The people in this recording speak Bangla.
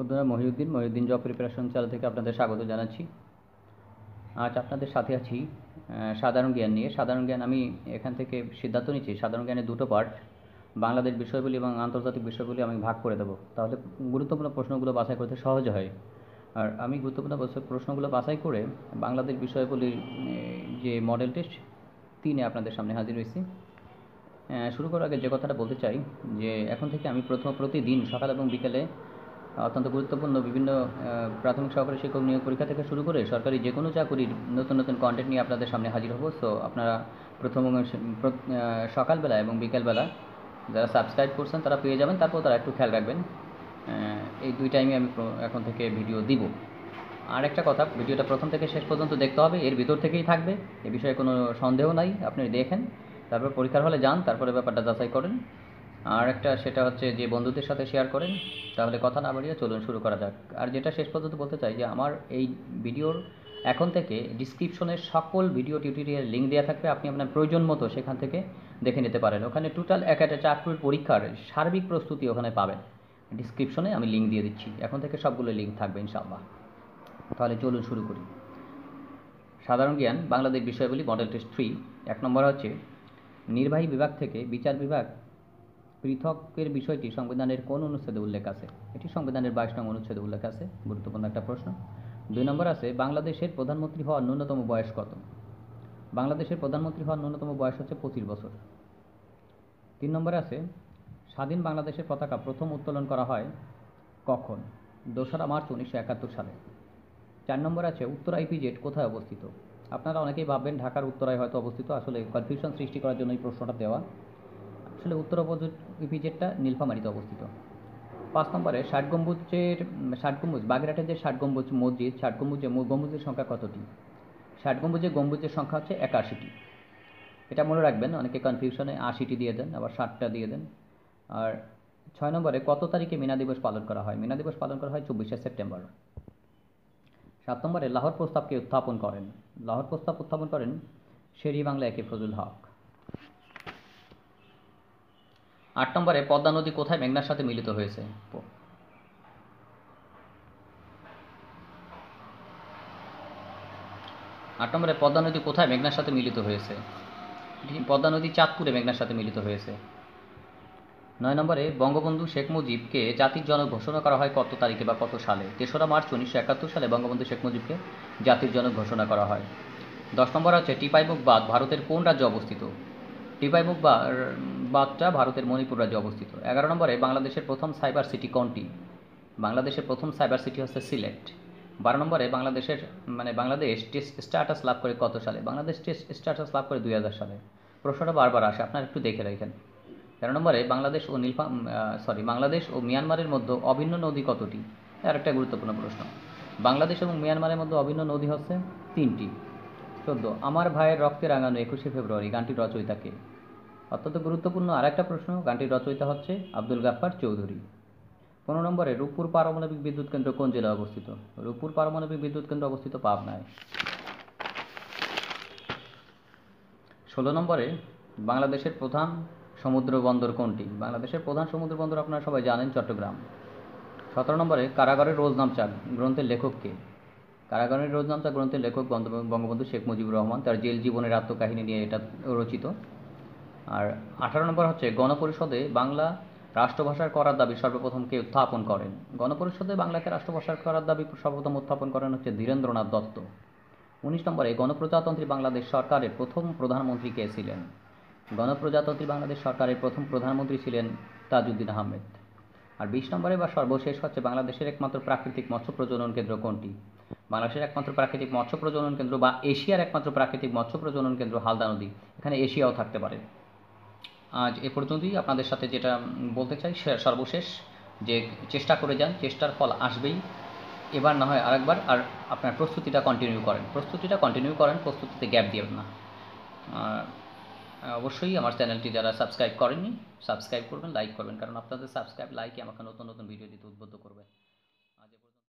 বন্ধুরা Mohiuddin Mohiuddin job preparation channel থেকে আপনাদের স্বাগত জানাচ্ছি আজ আপনাদের সাথে আছি সাধারণ জ্ঞান নিয়ে সাধারণ জ্ঞান আমি এখান থেকে সিদ্ধান্ত নিচ্ছি সাধারণ জ্ঞানের দুটো পার্ট বাংলাদেশ বিষয়গুলি এবং আন্তর্জাতিক বিষয়গুলি আমি ভাগ করে দেবো তাহলে গুরুত্বপূর্ণ প্রশ্নগুলো বাছাই করতে সহজ হয় আর আমি গুরুত্বপূর্ণ প্রশ্নগুলো বাছাই করে বাংলাদেশ বিষয়গুলির যে মডেল টেস্ট তিনে আপনাদের সামনে হাজির হয়েছি শুরু করার আগে যে কথাটা বলতে চাই যে এখন থেকে আমি প্রথম প্রতিদিন সকাল এবং বিকেলে অত্যন্ত গুরুত্বপূর্ণ বিভিন্ন প্রাথমিক সহকারী শিক্ষক নিয়োগ পরীক্ষা থেকে শুরু করে সরকারি যে কোনো চাকরির নতুন নতুন কন্টেন্ট নিয়ে আপনাদের সামনে হাজির হব সো আপনারা প্রথম সকালবেলা এবং বিকেলবেলা যারা সাবস্ক্রাইব করছেন তারা পেয়ে যাবেন তারপর তারা একটু খেয়াল রাখবেন এই দুই টাইমে আমি এখন থেকে ভিডিও দিব আর একটা কথা ভিডিওটা প্রথম থেকে শেষ পর্যন্ত দেখতে হবে এর ভিতর থেকেই থাকবে এ বিষয়ে কোনো সন্দেহ নাই আপনি দেখেন তারপর পরীক্ষার হলে যান তারপরে ব্যাপারটা যাচাই করেন আর একটা সেটা হচ্ছে যে বন্ধুদের সাথে শেয়ার করেন তাহলে কথা না বাড়িয়ে চলুন শুরু করা যাক আর যেটা শেষ পর্যন্ত বলতে চাই যে আমার এই ভিডিওর এখন থেকে ডিসক্রিপশনের সকল ভিডিও টিউটোরিয়াল লিঙ্ক দেওয়া থাকবে আপনি আপনার প্রয়োজন মতো সেখান থেকে দেখে নিতে পারেন ওখানে টোটাল এক একটা চাকরির পরীক্ষার সার্বিক প্রস্তুতি ওখানে পাবেন ডিসক্রিপশনে আমি লিঙ্ক দিয়ে দিচ্ছি এখন থেকে সবগুলো লিঙ্ক থাকবে ইনশাআল্লাহ তাহলে চলুন শুরু করি সাধারণ জ্ঞান বাংলাদেশ বিষয়গুলি মডেল টেস্ট থ্রি এক নম্বর হচ্ছে নির্বাহী বিভাগ থেকে বিচার বিভাগ পৃথকের বিষয়টি সংবিধানের কোন অনুচ্ছেদে উল্লেখ আছে এটি সংবিধানের বাইশ নং অনুচ্ছেদে উল্লেখ আছে গুরুত্বপূর্ণ একটা প্রশ্ন দুই নম্বর আছে বাংলাদেশের প্রধানমন্ত্রী হওয়ার ন্যূনতম বয়স কত বাংলাদেশের প্রধানমন্ত্রী হওয়ার ন্যূনতম বয়স হচ্ছে পঁচিশ বছর তিন নম্বর আছে স্বাধীন বাংলাদেশের পতাকা প্রথম উত্তোলন করা হয় কখন দোসরা মার্চ উনিশশো একাত্তর সালে চার নম্বর আছে উত্তরা ইপিজেড কোথায় অবস্থিত আপনারা অনেকেই ভাববেন ঢাকার উত্তরায় হয়তো অবস্থিত আসলে কনফিউশন সৃষ্টি করার জন্য এই প্রশ্নটা দেওয়া আসলে উত্তর অপোজিট ইপিজেডটা নীলফামারিতে অবস্থিত পাঁচ নম্বরে ষাট গম্বুজের ষাট গম্বুজ বাগেরাটের যে ষাট গম্বুজ মসজিদ ষাট গম্বুজে গম্বুজের সংখ্যা কতটি ষাট গম্বুজে গম্বুজের সংখ্যা হচ্ছে একাশিটি এটা মনে রাখবেন অনেকে কনফিউশনে আশিটি দিয়ে দেন আবার ষাটটা দিয়ে দেন আর ছয় নম্বরে কত তারিখে মিনা দিবস পালন করা হয় মিনা দিবস পালন করা হয় চব্বিশে সেপ্টেম্বর সাত নম্বরে লাহোর প্রস্তাবকে উত্থাপন করেন লাহোর প্রস্তাব উত্থাপন করেন শেরি বাংলা একে ফজুল হক আট নম্বরে পদ্মা নদী কোথায় মেঘনার সাথে মিলিত হয়েছে আট নম্বরে পদ্মা নদী কোথায় মেঘনার সাথে মিলিত হয়েছে পদ্মা নদী চাঁদপুরে মেঘনার সাথে মিলিত হয়েছে নয় নম্বরে বঙ্গবন্ধু শেখ মুজিবকে জাতির জনক ঘোষণা করা হয় কত তারিখে বা কত সালে তেসরা মার্চ উনিশশো একাত্তর সালে বঙ্গবন্ধু শেখ মুজিবকে জাতির জনক ঘোষণা করা হয় দশ নম্বর হচ্ছে টিপাইমুখ বাঁধ ভারতের কোন রাজ্যে অবস্থিত টিপাইমুখ বাঁধ বাঁধটা ভারতের মণিপুর রাজ্যে অবস্থিত এগারো নম্বরে বাংলাদেশের প্রথম সাইবার সিটি কোনটি বাংলাদেশের প্রথম সাইবার সিটি হচ্ছে সিলেট বারো নম্বরে বাংলাদেশের মানে বাংলাদেশ টেস্ট স্ট্যাটাস লাভ করে কত সালে বাংলাদেশ টেস্ট স্ট্যাটাস লাভ করে দুই হাজার সালে প্রশ্নটা বারবার আসে আপনারা একটু দেখে রাখেন তেরো নম্বরে বাংলাদেশ ও নীলফা সরি বাংলাদেশ ও মিয়ানমারের মধ্যে অভিন্ন নদী কতটি আর একটা গুরুত্বপূর্ণ প্রশ্ন বাংলাদেশ এবং মিয়ানমারের মধ্যে অভিন্ন নদী হচ্ছে তিনটি চোদ্দ আমার ভাইয়ের রক্তে রাঙানো একুশে ফেব্রুয়ারি গানটির রচয়িতাকে অত্যন্ত গুরুত্বপূর্ণ আরেকটা প্রশ্ন গানটির রচয়িতা হচ্ছে আব্দুল গাফার চৌধুরী পনেরো নম্বরে রূপপুর পারমাণবিক বিদ্যুৎ কেন্দ্র কোন জেলায় অবস্থিত রূপপুর পারমাণবিক বিদ্যুৎ কেন্দ্র অবস্থিত পাবনায় ষোলো নম্বরে বাংলাদেশের প্রধান সমুদ্র বন্দর কোনটি বাংলাদেশের প্রধান সমুদ্র বন্দর আপনারা সবাই জানেন চট্টগ্রাম সতেরো নম্বরে কারাগারের চাক গ্রন্থের লেখককে কারাগারের চাক গ্রন্থের লেখক বঙ্গবন্ধু শেখ মুজিবুর রহমান তার জেল জীবনের আত্মকাহিনী নিয়ে এটা রচিত আর আঠারো নম্বর হচ্ছে গণপরিষদে বাংলা রাষ্ট্রভাষার করার দাবি সর্বপ্রথম কে উত্থাপন করেন গণপরিষদে বাংলাকে রাষ্ট্রভাষার করার দাবি সর্বপ্রথম উত্থাপন করেন হচ্ছে ধীরেন্দ্রনাথ দত্ত উনিশ নম্বরে গণপ্রজাতন্ত্রী বাংলাদেশ সরকারের প্রথম প্রধানমন্ত্রী কে ছিলেন গণপ্রজাতন্ত্রী বাংলাদেশ সরকারের প্রথম প্রধানমন্ত্রী ছিলেন তাজউদ্দিন আহমেদ আর বিশ নম্বরে বা সর্বশেষ হচ্ছে বাংলাদেশের একমাত্র প্রাকৃতিক মৎস্য প্রজনন কেন্দ্র কোনটি বাংলাদেশের একমাত্র প্রাকৃতিক মৎস্য প্রজনন কেন্দ্র বা এশিয়ার একমাত্র প্রাকৃতিক মৎস্য প্রজনন কেন্দ্র হালদা নদী এখানে এশিয়াও থাকতে পারে আজ এ পর্যন্তই আপনাদের সাথে যেটা বলতে চাই সর্বশেষ যে চেষ্টা করে যান চেষ্টার ফল আসবেই এবার না হয় আরেকবার আর আপনার প্রস্তুতিটা কন্টিনিউ করেন প্রস্তুতিটা কন্টিনিউ করেন প্রস্তুতিতে গ্যাপ দিবেন না অবশ্যই আমার চ্যানেলটি যারা সাবস্ক্রাইব করেননি সাবস্ক্রাইব করবেন লাইক করবেন কারণ আপনাদের সাবস্ক্রাইব লাইকই আমাকে নতুন নতুন ভিডিও দিতে উদ্বুদ্ধ করবে